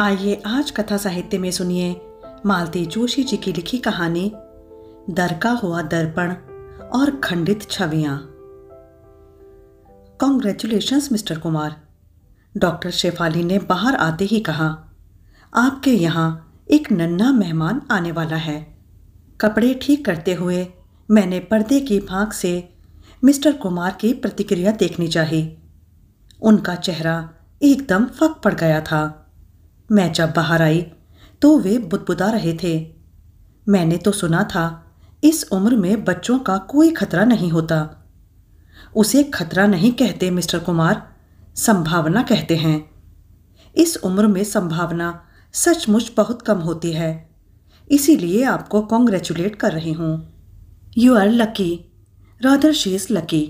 आइए आज कथा साहित्य में सुनिए मालती जोशी जी की लिखी कहानी दरका हुआ दर्पण और खंडित छवियां congratulation mister Kumar doctor Shefali ने बाहर आते ही कहा आपके यहाँ एक नन्ना मेहमान आने वाला है कपड़े ठीक करते हुए मैंने पर्दे की भाग से मिस्टर कुमार की प्रतिक्रिया देखनी चाहिए उनका चेहरा एकदम फक पड़ गया था मैं जब बाहर आई तो वे बुदबुदा रहे थे मैंने तो सुना था इस उम्र में बच्चों का कोई खतरा नहीं होता उसे खतरा नहीं कहते मिस्टर कुमार संभावना कहते हैं इस उम्र में संभावना सचमुच बहुत कम होती है इसीलिए आपको कॉन्ग्रेचुलेट कर रही हूँ you are lucky rather she is lucky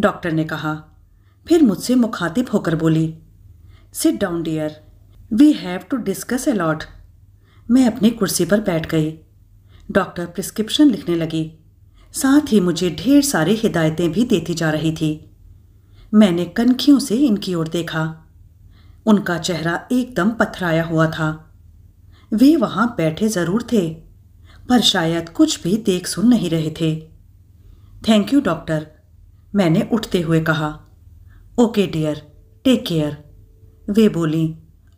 doctor ने कहा फिर मुझसे मुखातिब होकर बोली sit down dear we have to discuss a lot मैं अपनी कुर्सी पर बैठ गई डॉक्टर प्रिस्क्रिप्शन लिखने लगी साथ ही मुझे ढेर सारी हिदायतें भी देती जा रही थी मैंने कनखियों से इनकी ओर देखा उनका चेहरा एकदम पथराया हुआ था वे वहां बैठे ज़रूर थे पर शायद कुछ भी देख सुन नहीं रहे थे थैंक यू डॉक्टर मैंने उठते हुए कहा ओके डियर टेक केयर वे बोली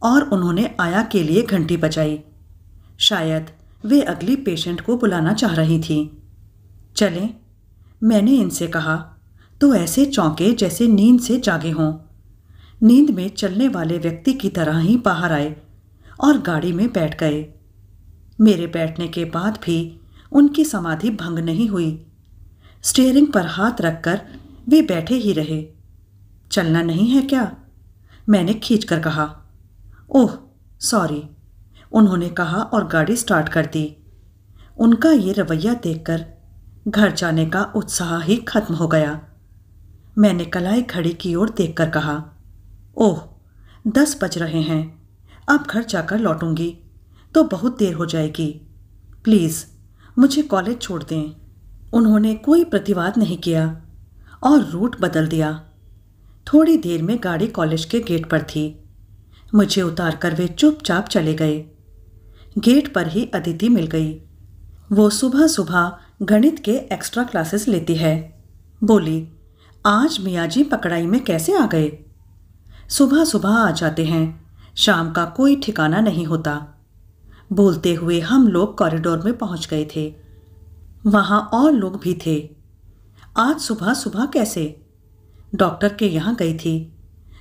और उन्होंने आया के लिए घंटी बजाई शायद वे अगली पेशेंट को बुलाना चाह रही थी चलें मैंने इनसे कहा तो ऐसे चौंके जैसे नींद से जागे हों नींद में चलने वाले व्यक्ति की तरह ही बाहर आए और गाड़ी में बैठ गए मेरे बैठने के बाद भी उनकी समाधि भंग नहीं हुई स्टीयरिंग पर हाथ रखकर वे बैठे ही रहे चलना नहीं है क्या मैंने खींचकर कहा ओह सॉरी उन्होंने कहा और गाड़ी स्टार्ट कर दी उनका ये रवैया देखकर घर जाने का उत्साह ही खत्म हो गया मैंने कलाई घड़ी की ओर देखकर कहा ओह दस बज रहे हैं अब घर जाकर लौटूंगी तो बहुत देर हो जाएगी प्लीज़ मुझे कॉलेज छोड़ दें उन्होंने कोई प्रतिवाद नहीं किया और रूट बदल दिया थोड़ी देर में गाड़ी कॉलेज के गेट पर थी मुझे उतार कर वे चुपचाप चले गए गेट पर ही अदिति मिल गई वो सुबह सुबह गणित के एक्स्ट्रा क्लासेस लेती है बोली आज मियाँ जी पकड़ाई में कैसे आ गए सुबह सुबह आ जाते हैं शाम का कोई ठिकाना नहीं होता बोलते हुए हम लोग कॉरिडोर में पहुंच गए थे वहाँ और लोग भी थे आज सुबह सुबह कैसे डॉक्टर के यहाँ गई थी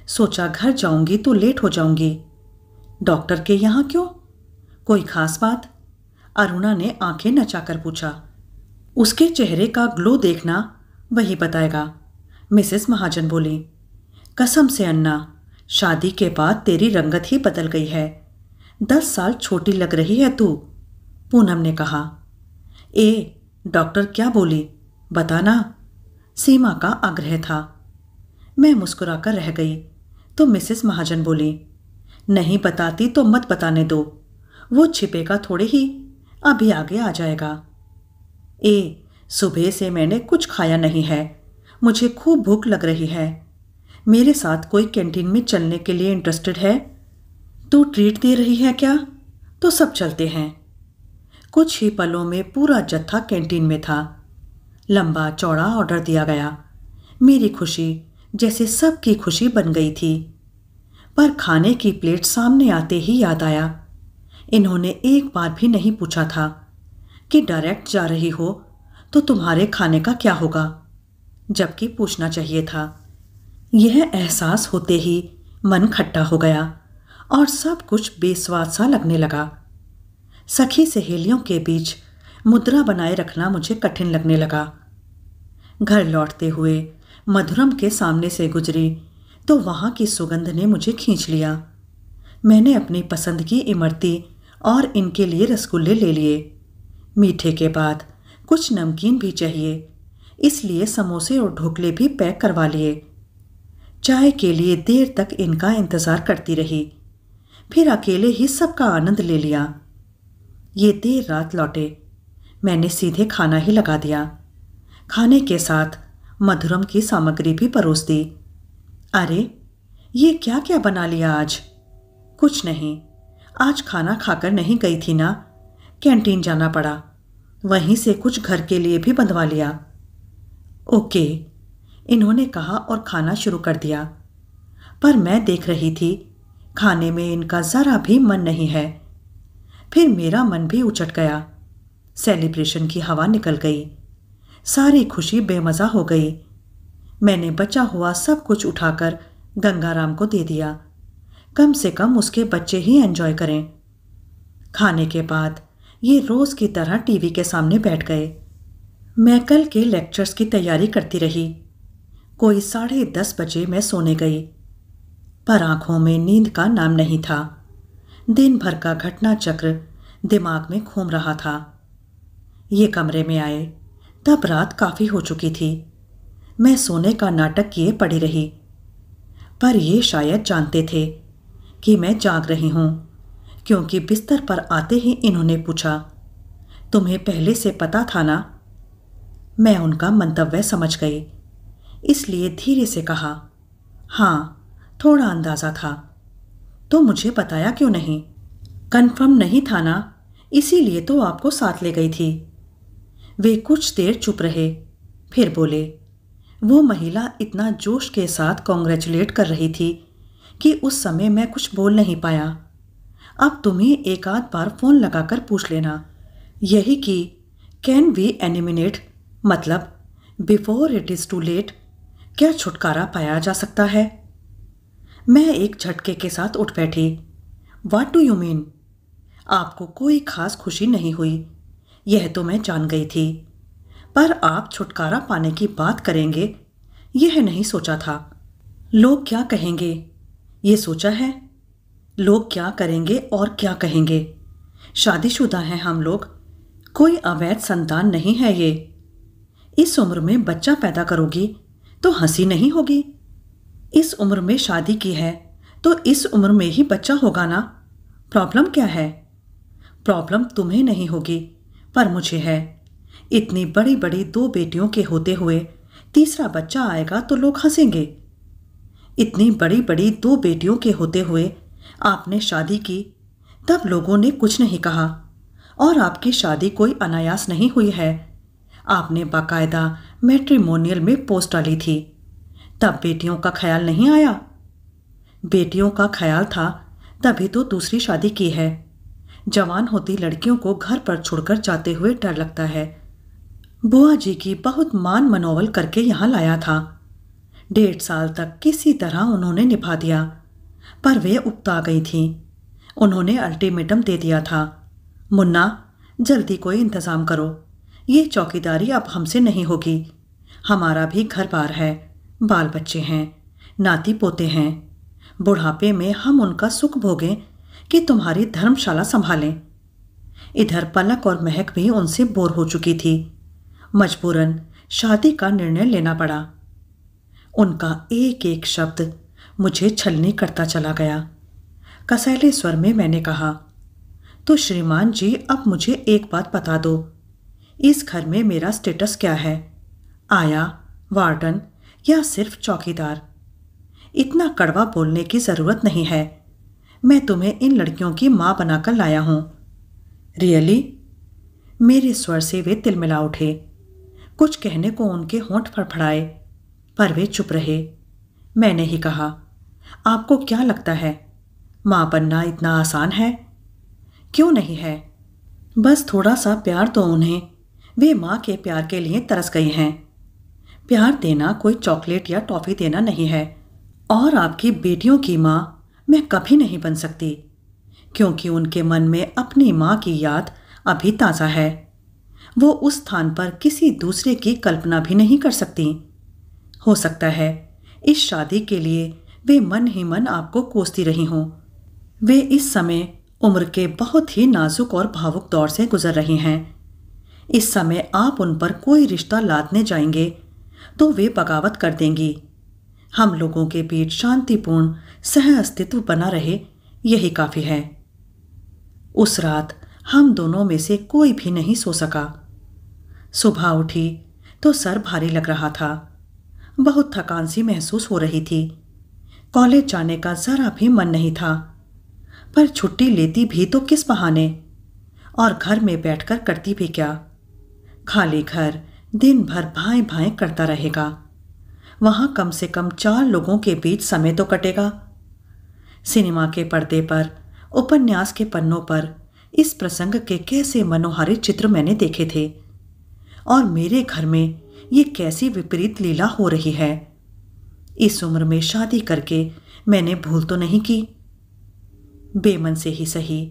सोचा घर जाऊंगी तो लेट हो जाऊंगी डॉक्टर के यहां क्यों कोई खास बात अरुणा ने आंखें नचाकर पूछा उसके चेहरे का ग्लो देखना वही बताएगा मिसेस महाजन बोली कसम से अन्ना शादी के बाद तेरी रंगत ही बदल गई है दस साल छोटी लग रही है तू पूनम ने कहा ए डॉक्टर क्या बोली बताना सीमा का आग्रह था मैं मुस्कुराकर रह गई तो मिसेस महाजन बोली नहीं बताती तो मत बताने दो वो छिपेगा थोड़े ही अभी आगे आ जाएगा ए सुबह से मैंने कुछ खाया नहीं है मुझे खूब भूख लग रही है मेरे साथ कोई कैंटीन में चलने के लिए इंटरेस्टेड है तू ट्रीट दे रही है क्या तो सब चलते हैं कुछ ही पलों में पूरा जत्था कैंटीन में था लंबा चौड़ा ऑर्डर दिया गया मेरी खुशी जैसे सबकी खुशी बन गई थी पर खाने की प्लेट सामने आते ही याद आया इन्होंने एक बार भी नहीं पूछा था कि डायरेक्ट जा रही हो तो तुम्हारे खाने का क्या होगा जबकि पूछना चाहिए था यह एहसास होते ही मन खट्टा हो गया और सब कुछ बेस्वाद सा लगने लगा सखी सहेलियों के बीच मुद्रा बनाए रखना मुझे कठिन लगने लगा घर लौटते हुए मधुरम के सामने से गुजरी तो वहाँ की सुगंध ने मुझे खींच लिया मैंने अपनी पसंद की इमरती और इनके लिए रसगुल्ले ले लिए मीठे के बाद कुछ नमकीन भी चाहिए इसलिए समोसे और ढोकले भी पैक करवा लिए चाय के लिए देर तक इनका इंतज़ार करती रही फिर अकेले ही सबका आनंद ले लिया ये देर रात लौटे मैंने सीधे खाना ही लगा दिया खाने के साथ मधुरम की सामग्री भी परोस दी अरे ये क्या क्या बना लिया आज कुछ नहीं आज खाना खाकर नहीं गई थी ना कैंटीन जाना पड़ा वहीं से कुछ घर के लिए भी बंधवा लिया ओके इन्होंने कहा और खाना शुरू कर दिया पर मैं देख रही थी खाने में इनका ज़रा भी मन नहीं है फिर मेरा मन भी उचट गया सेलिब्रेशन की हवा निकल गई सारी खुशी बेमज़ा हो गई मैंने बचा हुआ सब कुछ उठाकर गंगाराम को दे दिया कम से कम उसके बच्चे ही एंजॉय करें खाने के बाद ये रोज़ की तरह टीवी के सामने बैठ गए मैं कल के लेक्चर्स की तैयारी करती रही कोई साढ़े दस बजे मैं सोने गई पर आंखों में नींद का नाम नहीं था दिन भर का घटना चक्र दिमाग में घूम रहा था ये कमरे में आए तब रात काफ़ी हो चुकी थी मैं सोने का नाटक किए पड़ी रही पर ये शायद जानते थे कि मैं जाग रही हूं क्योंकि बिस्तर पर आते ही इन्होंने पूछा तुम्हें पहले से पता था ना मैं उनका मंतव्य समझ गई इसलिए धीरे से कहा हाँ थोड़ा अंदाज़ा था तो मुझे बताया क्यों नहीं कन्फर्म नहीं था ना इसीलिए तो आपको साथ ले गई थी वे कुछ देर चुप रहे फिर बोले वो महिला इतना जोश के साथ कॉन्ग्रेचुलेट कर रही थी कि उस समय मैं कुछ बोल नहीं पाया अब तुम्हें एक आध बार फ़ोन लगाकर पूछ लेना यही कि कैन वी एनिमिनेट मतलब before it is too late क्या छुटकारा पाया जा सकता है मैं एक झटके के साथ उठ बैठी वाट डू यू मीन आपको कोई खास खुशी नहीं हुई यह तो मैं जान गई थी पर आप छुटकारा पाने की बात करेंगे यह नहीं सोचा था लोग क्या कहेंगे ये सोचा है लोग क्या करेंगे और क्या कहेंगे शादीशुदा हैं हम लोग कोई अवैध संतान नहीं है ये इस उम्र में बच्चा पैदा करोगी तो हंसी नहीं होगी इस उम्र में शादी की है तो इस उम्र में ही बच्चा होगा ना प्रॉब्लम क्या है प्रॉब्लम तुम्हें नहीं होगी पर मुझे है इतनी बड़ी बड़ी दो बेटियों के होते हुए तीसरा बच्चा आएगा तो लोग हंसेंगे इतनी बड़ी बड़ी दो बेटियों के होते हुए आपने शादी की तब लोगों ने कुछ नहीं कहा और आपकी शादी कोई अनायास नहीं हुई है आपने बाकायदा मेट्रीमोनियल में पोस्ट डाली थी तब बेटियों का ख्याल नहीं आया बेटियों का ख्याल था तभी तो दूसरी शादी की है जवान होती लड़कियों को घर पर छोड़कर जाते हुए डर लगता है बुआ जी की बहुत मान मनोवल करके यहाँ लाया था डेढ़ साल तक किसी तरह उन्होंने निभा दिया पर वे उपता गई थीं उन्होंने अल्टीमेटम दे दिया था मुन्ना जल्दी कोई इंतज़ाम करो ये चौकीदारी अब हमसे नहीं होगी हमारा भी घर बार है बाल बच्चे हैं नाती पोते हैं बुढ़ापे में हम उनका सुख भोगें कि तुम्हारी धर्मशाला संभालें इधर पलक और महक भी उनसे बोर हो चुकी थी मजबूरन शादी का निर्णय लेना पड़ा उनका एक एक शब्द मुझे छलनी करता चला गया कसैले स्वर में मैंने कहा तो श्रीमान जी अब मुझे एक बात बता दो इस घर में मेरा स्टेटस क्या है आया वार्डन या सिर्फ चौकीदार इतना कड़वा बोलने की ज़रूरत नहीं है मैं तुम्हें इन लड़कियों की माँ बनाकर लाया हूं रियली मेरे स्वर से वे तिलमिला उठे कुछ कहने को उनके होंठ फड़फड़ाए पर वे चुप रहे मैंने ही कहा आपको क्या लगता है मां बनना इतना आसान है क्यों नहीं है बस थोड़ा सा प्यार दो तो उन्हें वे मां के प्यार के लिए तरस गई हैं प्यार देना कोई चॉकलेट या टॉफ़ी देना नहीं है और आपकी बेटियों की मां मैं कभी नहीं बन सकती क्योंकि उनके मन में अपनी माँ की याद अभी ताज़ा है वो उस स्थान पर किसी दूसरे की कल्पना भी नहीं कर सकती हो सकता है इस शादी के लिए वे मन ही मन आपको कोसती रही हों वे इस समय उम्र के बहुत ही नाजुक और भावुक दौर से गुजर रहे हैं इस समय आप उन पर कोई रिश्ता लादने जाएंगे तो वे बगावत कर देंगी हम लोगों के बीच शांतिपूर्ण सह अस्तित्व बना रहे यही काफ़ी है उस रात हम दोनों में से कोई भी नहीं सो सका सुबह उठी तो सर भारी लग रहा था बहुत थकान सी महसूस हो रही थी कॉलेज जाने का ज़रा भी मन नहीं था पर छुट्टी लेती भी तो किस बहाने और घर में बैठकर करती भी क्या खाली घर दिन भर भाई भाई करता रहेगा वहां कम से कम चार लोगों के बीच समय तो कटेगा सिनेमा के पर्दे पर उपन्यास के पन्नों पर इस प्रसंग के कैसे मनोहारी चित्र मैंने देखे थे और मेरे घर में ये कैसी विपरीत लीला हो रही है इस उम्र में शादी करके मैंने भूल तो नहीं की बेमन से ही सही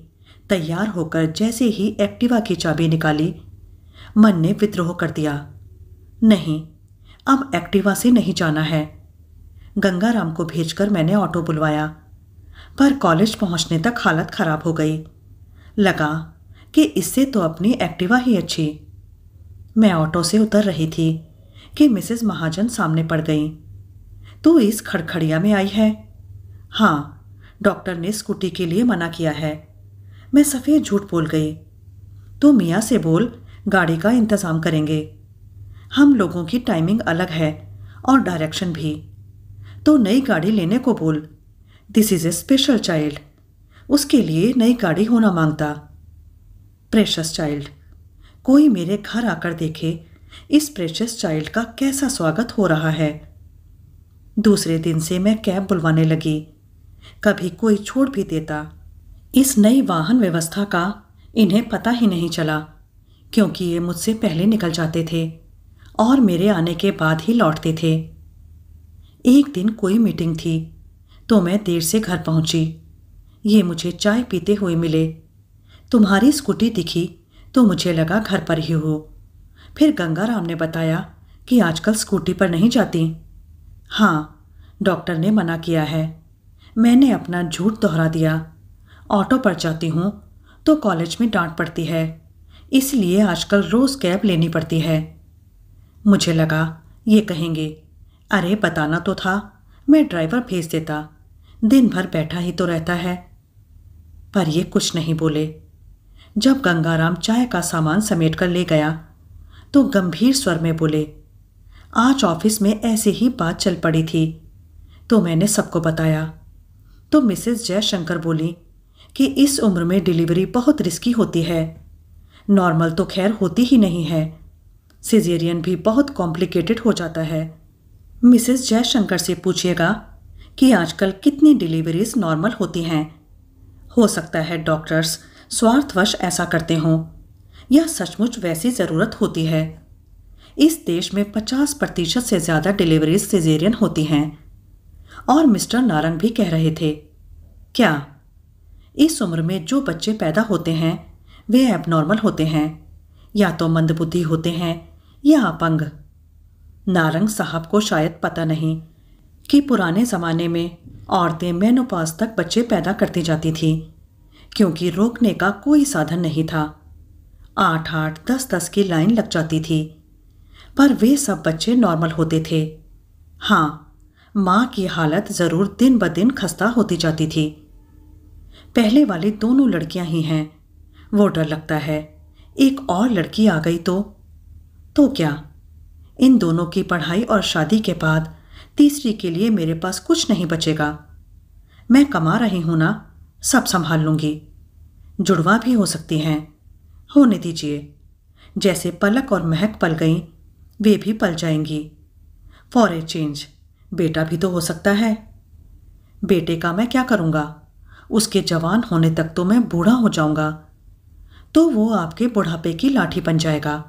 तैयार होकर जैसे ही एक्टिवा की चाबी निकाली मन ने विद्रोह कर दिया नहीं अब एक्टिवा से नहीं जाना है गंगाराम को भेजकर मैंने ऑटो बुलवाया पर कॉलेज पहुंचने तक हालत ख़राब हो गई लगा कि इससे तो अपनी एक्टिवा ही अच्छी मैं ऑटो से उतर रही थी कि मिसेस महाजन सामने पड़ गई तू इस खड़खड़िया में आई है हाँ डॉक्टर ने स्कूटी के लिए मना किया है मैं सफ़ेद झूठ बोल गई तो मियाँ से बोल गाड़ी का इंतज़ाम करेंगे हम लोगों की टाइमिंग अलग है और डायरेक्शन भी तो नई गाड़ी लेने को बोल this is a special child उसके लिए नई गाड़ी होना मांगता प्रेशस चाइल्ड कोई मेरे घर आकर देखे इस प्रेशस चाइल्ड का कैसा स्वागत हो रहा है दूसरे दिन से मैं कैब बुलवाने लगी कभी कोई छोड़ भी देता इस नई वाहन व्यवस्था का इन्हें पता ही नहीं चला क्योंकि ये मुझसे पहले निकल जाते थे और मेरे आने के बाद ही लौटते थे एक दिन कोई मीटिंग थी तो मैं देर से घर पहुंची ये मुझे चाय पीते हुए मिले तुम्हारी स्कूटी दिखी तो मुझे लगा घर पर ही हो फिर गंगाराम ने बताया कि आजकल स्कूटी पर नहीं जाती हाँ डॉक्टर ने मना किया है मैंने अपना झूठ दोहरा दिया ऑटो पर जाती हूँ तो कॉलेज में डांट पड़ती है इसलिए आजकल रोज़ कैब लेनी पड़ती है मुझे लगा ये कहेंगे अरे बताना तो था मैं ड्राइवर भेज देता दिन भर बैठा ही तो रहता है पर यह कुछ नहीं बोले जब गंगाराम चाय का सामान समेट कर ले गया तो गंभीर स्वर में बोले आज ऑफिस में ऐसे ही बात चल पड़ी थी तो मैंने सबको बताया तो मिसेस जयशंकर बोली कि इस उम्र में डिलीवरी बहुत रिस्की होती है नॉर्मल तो खैर होती ही नहीं है सिजेरियन भी बहुत कॉम्प्लिकेटेड हो जाता है मिसेस जयशंकर से पूछिएगा कि आजकल कितनी डिलीवरीज नॉर्मल होती हैं हो सकता है डॉक्टर्स स्वार्थवश ऐसा करते हों यह सचमुच वैसी ज़रूरत होती है इस देश में 50 प्रतिशत से ज़्यादा डिलीवरीज सिजेरियन होती हैं और मिस्टर नारंग भी कह रहे थे क्या इस उम्र में जो बच्चे पैदा होते हैं वे एबनॉर्मल होते हैं या तो मंदबुद्धि होते हैं या अपंग नारंग साहब को शायद पता नहीं कि पुराने ज़माने में औरतें मैनोपास तक बच्चे पैदा करती जाती थीं क्योंकि रोकने का कोई साधन नहीं था आठ आठ दस दस की लाइन लग जाती थी पर वे सब बच्चे नॉर्मल होते थे हाँ माँ की हालत ज़रूर दिन ब दिन खस्ता होती जाती थी पहले वाली दोनों लड़कियां ही हैं वो डर लगता है एक और लड़की आ गई तो तो क्या इन दोनों की पढ़ाई और शादी के बाद तीसरी के लिए मेरे पास कुछ नहीं बचेगा मैं कमा रही हूं ना सब संभाल लूंगी जुड़वा भी हो सकती हैं होने दीजिए जैसे पलक और महक पल गई वे भी पल जाएंगी फॉर ए चेंज बेटा भी तो हो सकता है बेटे का मैं क्या करूँगा उसके जवान होने तक तो मैं बूढ़ा हो जाऊंगा तो वो आपके बुढ़ापे की लाठी बन जाएगा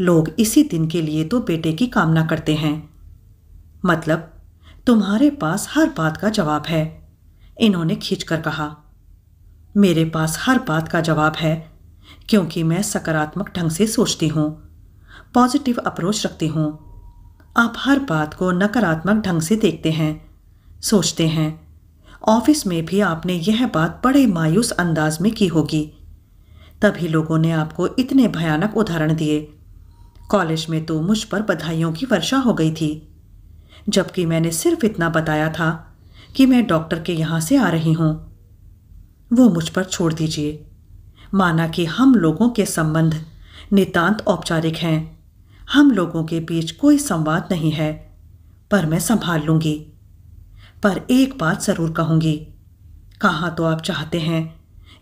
लोग इसी दिन के लिए तो बेटे की कामना करते हैं मतलब तुम्हारे पास हर बात का जवाब है इन्होंने खींचकर कहा मेरे पास हर बात का जवाब है क्योंकि मैं सकारात्मक ढंग से सोचती हूँ पॉजिटिव अप्रोच रखती हूँ आप हर बात को नकारात्मक ढंग से देखते हैं सोचते हैं ऑफिस में भी आपने यह बात बड़े मायूस अंदाज में की होगी तभी लोगों ने आपको इतने भयानक उदाहरण दिए कॉलेज में तो मुझ पर बधाइयों की वर्षा हो गई थी जबकि मैंने सिर्फ इतना बताया था कि मैं डॉक्टर के यहां से आ रही हूं वो मुझ पर छोड़ दीजिए माना कि हम लोगों के संबंध नितांत औपचारिक हैं हम लोगों के बीच कोई संवाद नहीं है पर मैं संभाल लूंगी पर एक बात ज़रूर कहूंगी कहा तो आप चाहते हैं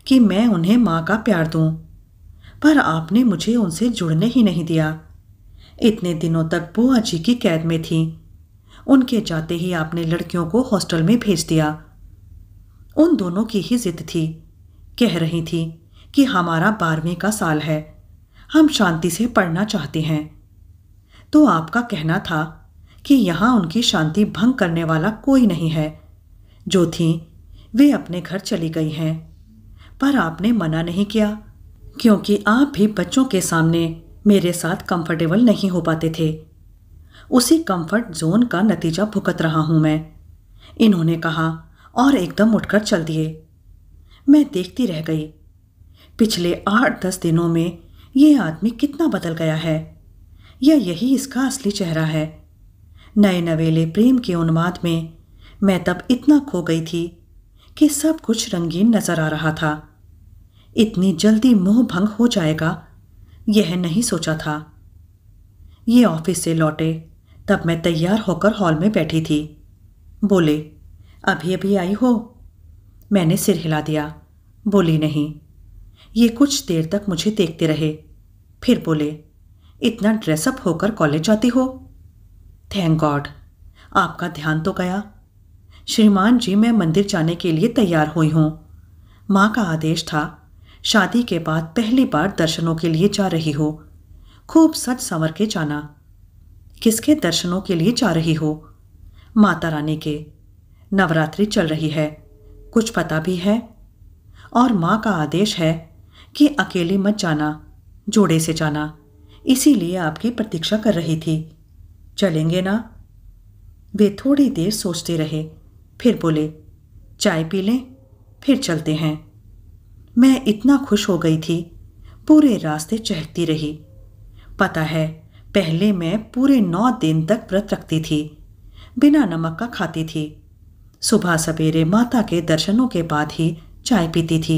कि मैं उन्हें मां का प्यार दूं पर आपने मुझे उनसे जुड़ने ही नहीं दिया इतने दिनों तक बुआ जी की कैद में थी उनके जाते ही आपने लड़कियों को हॉस्टल में भेज दिया उन दोनों की ही जिद थी कह रही थी कि हमारा बारहवीं का साल है हम शांति से पढ़ना चाहते हैं तो आपका कहना था कि यहां उनकी शांति भंग करने वाला कोई नहीं है जो थी वे अपने घर चली गई हैं पर आपने मना नहीं किया क्योंकि आप भी बच्चों के सामने मेरे साथ कंफर्टेबल नहीं हो पाते थे उसी कंफर्ट जोन का नतीजा भुगत रहा हूं मैं इन्होंने कहा और एकदम उठकर चल दिए मैं देखती रह गई पिछले आठ दस दिनों में ये आदमी कितना बदल गया है या यही इसका असली चेहरा है नए नवेले प्रेम के उन्माद में मैं तब इतना खो गई थी कि सब कुछ रंगीन नजर आ रहा था इतनी जल्दी मोह भंग हो जाएगा यह नहीं सोचा था ये ऑफिस से लौटे तब मैं तैयार होकर हॉल में बैठी थी बोले अभी अभी आई हो मैंने सिर हिला दिया बोली नहीं ये कुछ देर तक मुझे देखते रहे फिर बोले इतना ड्रेसअप होकर कॉलेज जाती हो थैंक गॉड आपका ध्यान तो गया श्रीमान जी मैं मंदिर जाने के लिए तैयार हुई हूं माँ का आदेश था शादी के बाद पहली बार दर्शनों के लिए जा रही हो खूब सच संवर के जाना किसके दर्शनों के लिए जा रही हो माता रानी के नवरात्रि चल रही है कुछ पता भी है और माँ का आदेश है कि अकेले मत जाना जोड़े से जाना इसीलिए आपकी प्रतीक्षा कर रही थी चलेंगे ना वे थोड़ी देर सोचते रहे फिर बोले चाय पी लें फिर चलते हैं मैं इतना खुश हो गई थी पूरे रास्ते चहकती रही पता है पहले मैं पूरे नौ दिन तक व्रत रखती थी बिना नमक का खाती थी सुबह सवेरे माता के दर्शनों के बाद ही चाय पीती थी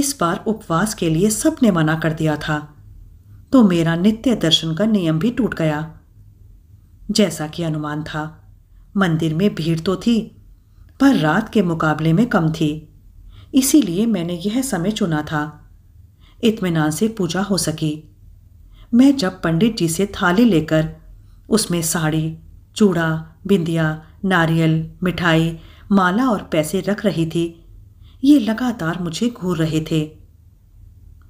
इस बार उपवास के लिए सबने मना कर दिया था तो मेरा नित्य दर्शन का नियम भी टूट गया जैसा कि अनुमान था मंदिर में भीड़ तो थी पर रात के मुकाबले में कम थी इसीलिए मैंने यह समय चुना था इत्मीनान से पूजा हो सकी मैं जब पंडित जी से थाली लेकर उसमें साड़ी चूड़ा बिंदिया नारियल मिठाई माला और पैसे रख रही थी ये लगातार मुझे घूर रहे थे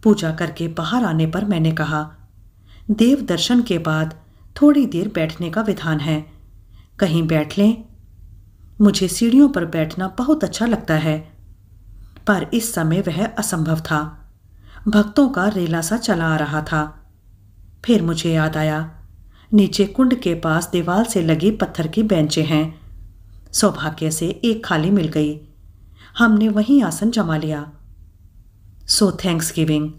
पूजा करके बाहर आने पर मैंने कहा देव दर्शन के बाद थोड़ी देर बैठने का विधान है कहीं बैठ लें मुझे सीढ़ियों पर बैठना बहुत अच्छा लगता है पर इस समय वह असंभव था भक्तों का रेला सा चला आ रहा था फिर मुझे याद आया नीचे कुंड के पास दीवार से लगी पत्थर की बेंचें हैं सौभाग्य से एक खाली मिल गई हमने वहीं आसन जमा लिया सो थैंक्स गिविंग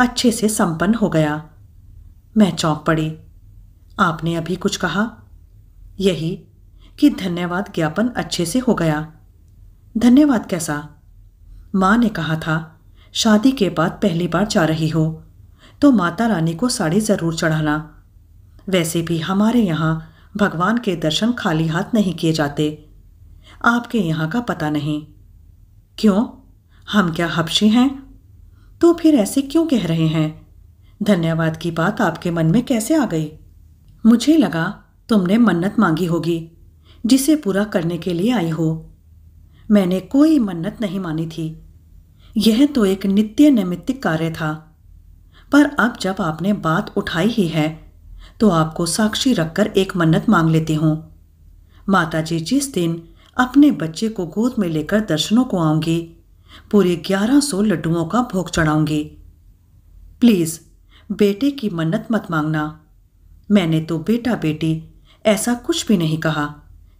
अच्छे से संपन्न हो गया मैं चौंक पड़ी आपने अभी कुछ कहा यही कि धन्यवाद ज्ञापन अच्छे से हो गया धन्यवाद कैसा माँ ने कहा था शादी के बाद पहली बार जा रही हो तो माता रानी को साड़ी ज़रूर चढ़ाना वैसे भी हमारे यहाँ भगवान के दर्शन खाली हाथ नहीं किए जाते आपके यहाँ का पता नहीं क्यों हम क्या हबशी हैं तो फिर ऐसे क्यों कह रहे हैं धन्यवाद की बात आपके मन में कैसे आ गई मुझे लगा तुमने मन्नत मांगी होगी जिसे पूरा करने के लिए आई हो मैंने कोई मन्नत नहीं मानी थी यह तो एक नित्य नैमित्तिक कार्य था पर अब जब आपने बात उठाई ही है तो आपको साक्षी रखकर एक मन्नत मांग लेती हूँ माता जी जिस दिन अपने बच्चे को गोद में लेकर दर्शनों को आऊंगी पूरे ग्यारह सौ लड्डुओं का भोग चढ़ाऊंगी प्लीज़ बेटे की मन्नत मत मांगना मैंने तो बेटा बेटी ऐसा कुछ भी नहीं कहा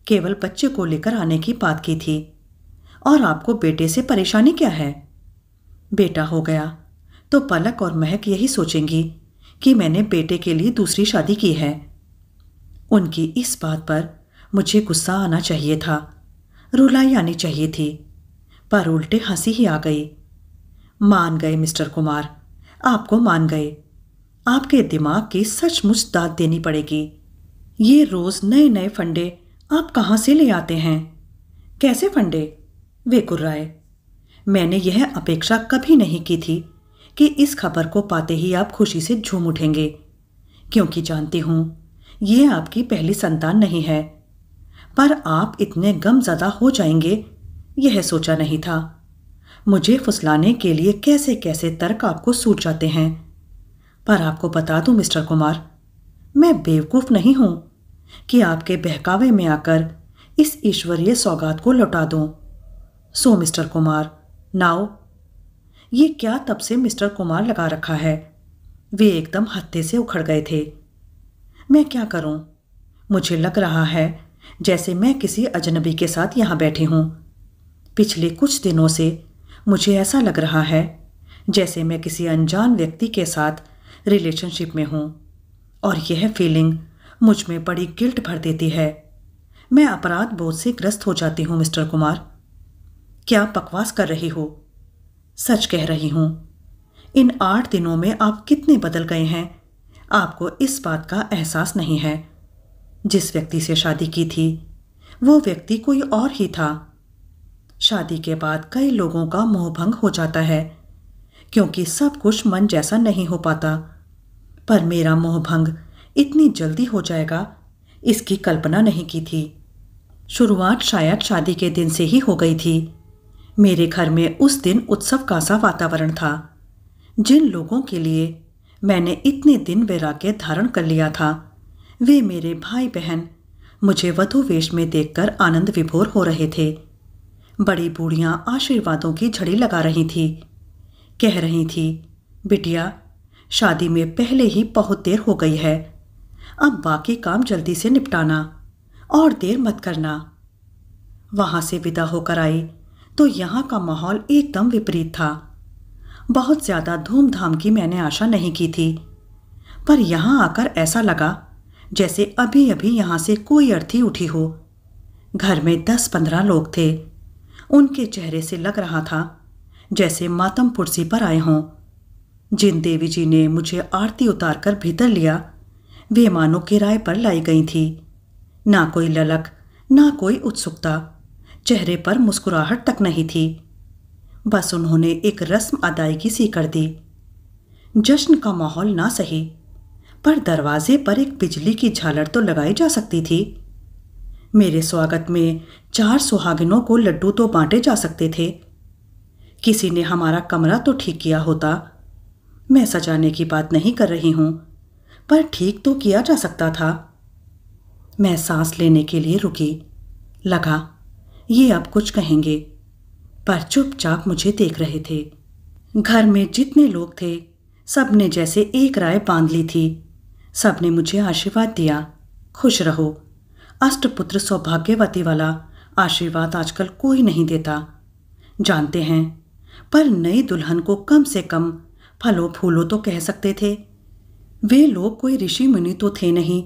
केवल बच्चे को लेकर आने की बात की थी और आपको बेटे से परेशानी क्या है बेटा हो गया तो पलक और महक यही सोचेंगी कि मैंने बेटे के लिए दूसरी शादी की है उनकी इस बात पर मुझे गुस्सा आना चाहिए था रुलाई आनी चाहिए थी पर उल्टे हंसी ही आ गई मान गए मिस्टर कुमार आपको मान गए आपके दिमाग की सचमुच दाद देनी पड़ेगी ये रोज़ नए नए फंडे आप कहाँ से ले आते हैं कैसे फंडे वे कुर्राए मैंने यह अपेक्षा कभी नहीं की थी कि इस खबर को पाते ही आप खुशी से झूम उठेंगे क्योंकि जानती हूं ये आपकी पहली संतान नहीं है पर आप इतने गमजदा हो जाएंगे यह सोचा नहीं था मुझे फुसलाने के लिए कैसे कैसे तर्क आपको सूट जाते हैं पर आपको बता दूं मिस्टर कुमार मैं बेवकूफ़ नहीं हूं कि आपके बहकावे में आकर इस ईश्वरीय सौगात को लौटा दूं। सो मिस्टर कुमार नाउ ये क्या तब से मिस्टर कुमार लगा रखा है वे एकदम हत्थे से उखड़ गए थे मैं क्या करूं? मुझे लग रहा है जैसे मैं किसी अजनबी के साथ यहां बैठी हूं पिछले कुछ दिनों से मुझे ऐसा लग रहा है जैसे मैं किसी अनजान व्यक्ति के साथ रिलेशनशिप में हूं और यह फीलिंग मुझ में बड़ी गिल्ट भर देती है मैं अपराध बोध से ग्रस्त हो जाती हूँ मिस्टर कुमार क्या बकवास कर रही हो सच कह रही हूं इन आठ दिनों में आप कितने बदल गए हैं आपको इस बात का एहसास नहीं है जिस व्यक्ति से शादी की थी वो व्यक्ति कोई और ही था शादी के बाद कई लोगों का मोह भंग हो जाता है क्योंकि सब कुछ मन जैसा नहीं हो पाता पर मेरा मोह भंग इतनी जल्दी हो जाएगा इसकी कल्पना नहीं की थी शुरुआत शायद शादी के दिन से ही हो गई थी मेरे घर में उस दिन उत्सव का सा वातावरण था जिन लोगों के लिए मैंने इतने दिन वैराग्य धारण कर लिया था वे मेरे भाई बहन मुझे वधु वेश में देखकर आनंद विभोर हो रहे थे बड़ी बूढ़ियाँ आशीर्वादों की झड़ी लगा रही थी कह रही थी बिटिया शादी में पहले ही बहुत देर हो गई है अब बाकी काम जल्दी से निपटाना और देर मत करना वहां से विदा होकर आई तो यहाँ का माहौल एकदम विपरीत था बहुत ज़्यादा धूमधाम की मैंने आशा नहीं की थी पर यहाँ आकर ऐसा लगा जैसे अभी अभी यहाँ से कोई अर्थी उठी हो घर में दस पंद्रह लोग थे उनके चेहरे से लग रहा था जैसे मातम पुरसी पर आए हों जिन देवी जी ने मुझे आरती उतार कर भीतर लिया वे मानो किराए पर लाई गई थी ना कोई ललक ना कोई उत्सुकता चेहरे पर मुस्कुराहट तक नहीं थी बस उन्होंने एक रस्म अदायगी सी कर दी जश्न का माहौल ना सही पर दरवाजे पर एक बिजली की झालर तो लगाई जा सकती थी मेरे स्वागत में चार सुहागिनों को लड्डू तो बांटे जा सकते थे किसी ने हमारा कमरा तो ठीक किया होता मैं सजाने की बात नहीं कर रही हूं पर ठीक तो किया जा सकता था मैं सांस लेने के लिए रुकी लगा ये अब कुछ कहेंगे पर चुपचाप मुझे देख रहे थे घर में जितने लोग थे सब ने जैसे एक राय बांध ली थी सब ने मुझे आशीर्वाद दिया खुश रहो अष्टपुत्र सौभाग्यवती वाला आशीर्वाद आजकल कोई नहीं देता जानते हैं पर नई दुल्हन को कम से कम फलो फूलो तो कह सकते थे वे लोग कोई ऋषि मुनि तो थे नहीं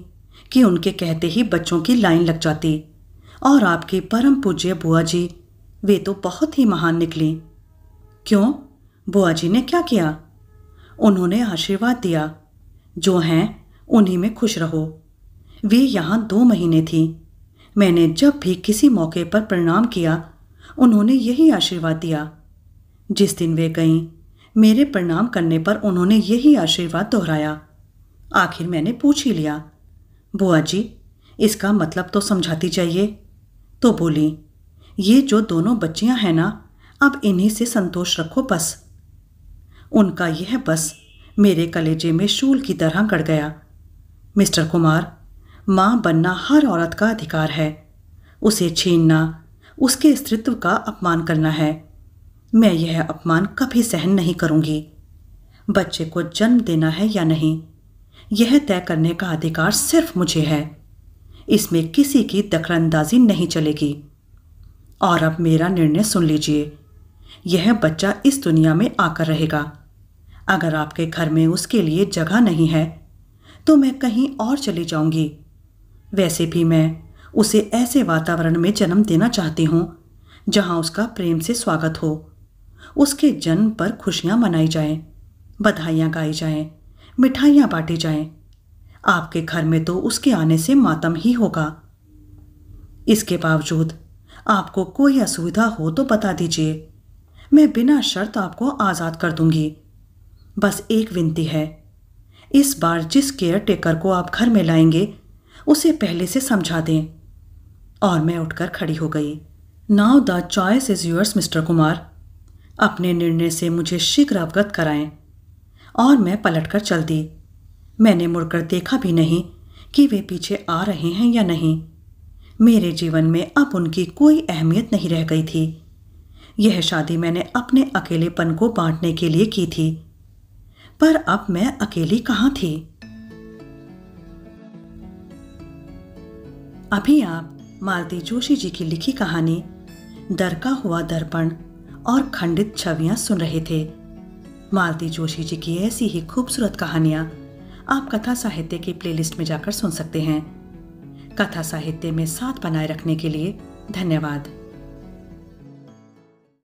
कि उनके कहते ही बच्चों की लाइन लग जाती और आपके परम पूज्य बुआ जी वे तो बहुत ही महान निकले क्यों बुआ जी ने क्या किया उन्होंने आशीर्वाद दिया जो हैं उन्हीं में खुश रहो वे यहाँ दो महीने थी मैंने जब भी किसी मौके पर प्रणाम किया उन्होंने यही आशीर्वाद दिया जिस दिन वे गईं मेरे प्रणाम करने पर उन्होंने यही आशीर्वाद दोहराया आखिर मैंने पूछ ही लिया बुआ जी इसका मतलब तो समझाती जाइए तो बोली ये जो दोनों बच्चियां हैं ना अब इन्हीं से संतोष रखो बस उनका यह बस मेरे कलेजे में शूल की तरह गड़ गया मिस्टर कुमार मां बनना हर औरत का अधिकार है उसे छीनना उसके अस्तित्व का अपमान करना है मैं यह अपमान कभी सहन नहीं करूंगी बच्चे को जन्म देना है या नहीं यह तय करने का अधिकार सिर्फ मुझे है इसमें किसी की दखलंदाजी नहीं चलेगी और अब मेरा निर्णय सुन लीजिए यह बच्चा इस दुनिया में आकर रहेगा अगर आपके घर में उसके लिए जगह नहीं है तो मैं कहीं और चली जाऊंगी वैसे भी मैं उसे ऐसे वातावरण में जन्म देना चाहती हूं जहां उसका प्रेम से स्वागत हो उसके जन्म पर खुशियां मनाई जाएं, बधाइयां गाई जाएं, मिठाइयां बांटी जाएं आपके घर में तो उसके आने से मातम ही होगा इसके बावजूद आपको कोई असुविधा हो तो बता दीजिए मैं बिना शर्त आपको आज़ाद कर दूंगी बस एक विनती है इस बार जिस केयर टेकर को आप घर में लाएंगे उसे पहले से समझा दें और मैं उठकर खड़ी हो गई now the choice is yours mister Kumar अपने निर्णय से मुझे शीघ्र अवगत कराएं और मैं पलटकर चल दी मैंने मुड़कर देखा भी नहीं कि वे पीछे आ रहे हैं या नहीं मेरे जीवन में अब उनकी कोई अहमियत नहीं रह गई थी यह शादी मैंने अपने अकेलेपन को बांटने के लिए की थी पर अब मैं अकेली कहां थी अभी आप मालती जोशी जी की लिखी कहानी दरका हुआ दर्पण और खंडित छवियां सुन रहे थे मालती जोशी जी की ऐसी ही खूबसूरत कहानियां आप कथा साहित्य की प्लेलिस्ट में जाकर सुन सकते हैं कथा साहित्य में साथ बनाए रखने के लिए धन्यवाद